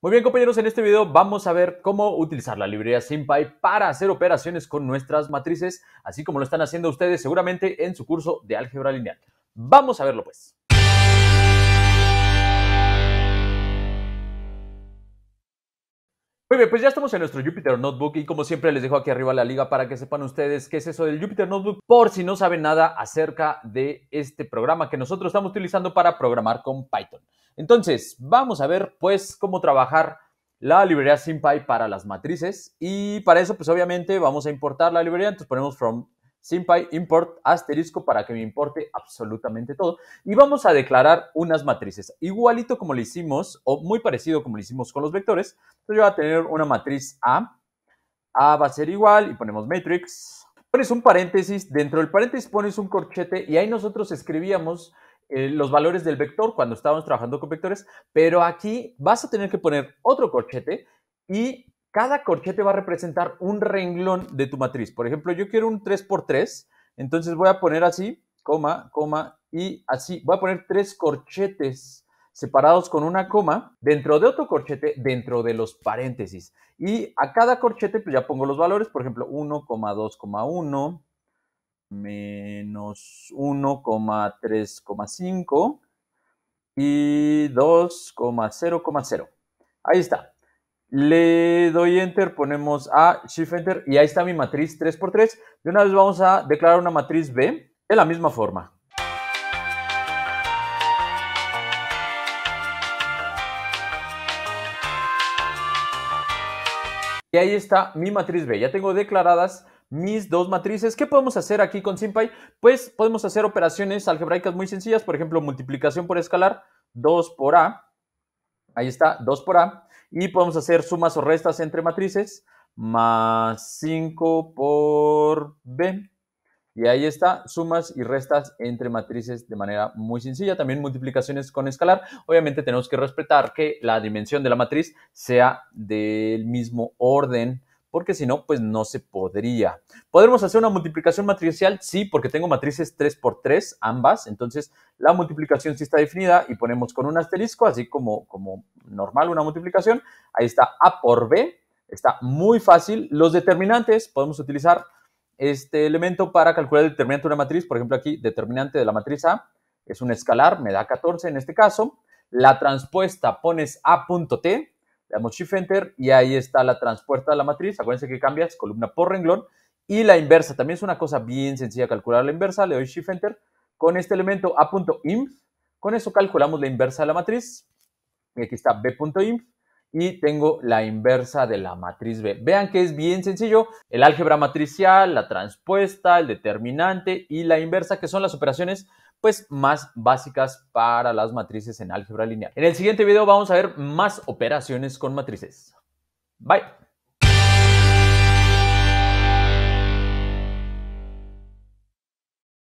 Muy bien compañeros, en este video vamos a ver cómo utilizar la librería SimPy para hacer operaciones con nuestras matrices, así como lo están haciendo ustedes seguramente en su curso de álgebra lineal. Vamos a verlo pues. Muy bien, pues ya estamos en nuestro Jupyter Notebook y como siempre les dejo aquí arriba la liga para que sepan ustedes qué es eso del Jupyter Notebook por si no saben nada acerca de este programa que nosotros estamos utilizando para programar con Python. Entonces, vamos a ver pues cómo trabajar la librería SimPy para las matrices y para eso pues obviamente vamos a importar la librería, entonces ponemos from SimPy import asterisco para que me importe absolutamente todo y vamos a declarar unas matrices, igualito como lo hicimos o muy parecido como lo hicimos con los vectores, entonces yo voy a tener una matriz A, A va a ser igual y ponemos matrix, pones un paréntesis, dentro del paréntesis pones un corchete y ahí nosotros escribíamos eh, los valores del vector cuando estábamos trabajando con vectores, pero aquí vas a tener que poner otro corchete y cada corchete va a representar un renglón de tu matriz. Por ejemplo, yo quiero un 3x3, entonces voy a poner así, coma, coma y así. Voy a poner tres corchetes separados con una coma dentro de otro corchete dentro de los paréntesis. Y a cada corchete pues ya pongo los valores, por ejemplo, 1,2,1, menos 1,3,5 y 2,0,0. Ahí está. Le doy enter, ponemos A, shift enter y ahí está mi matriz 3x3. De una vez vamos a declarar una matriz B de la misma forma. Y ahí está mi matriz B. Ya tengo declaradas mis dos matrices. ¿Qué podemos hacer aquí con SimPy? Pues podemos hacer operaciones algebraicas muy sencillas, por ejemplo, multiplicación por escalar, 2 por A, ahí está, 2 por A, y podemos hacer sumas o restas entre matrices, más 5 por B, y ahí está, sumas y restas entre matrices de manera muy sencilla. También multiplicaciones con escalar. Obviamente tenemos que respetar que la dimensión de la matriz sea del mismo orden porque si no, pues no se podría. ¿Podemos hacer una multiplicación matricial? Sí, porque tengo matrices 3 por 3, ambas, entonces la multiplicación sí está definida y ponemos con un asterisco, así como, como normal una multiplicación. Ahí está A por B, está muy fácil. Los determinantes, podemos utilizar este elemento para calcular el determinante de una matriz, por ejemplo aquí, determinante de la matriz A, es un escalar, me da 14 en este caso. La transpuesta pones A.T, le damos Shift Enter y ahí está la transporta de la matriz. Acuérdense que cambias columna por renglón. Y la inversa, también es una cosa bien sencilla calcular la inversa. Le doy Shift Enter con este elemento a.imp. Con eso calculamos la inversa de la matriz. Y aquí está b.imp y tengo la inversa de la matriz B. Vean que es bien sencillo, el álgebra matricial, la transpuesta, el determinante y la inversa, que son las operaciones pues más básicas para las matrices en álgebra lineal. En el siguiente video vamos a ver más operaciones con matrices. Bye.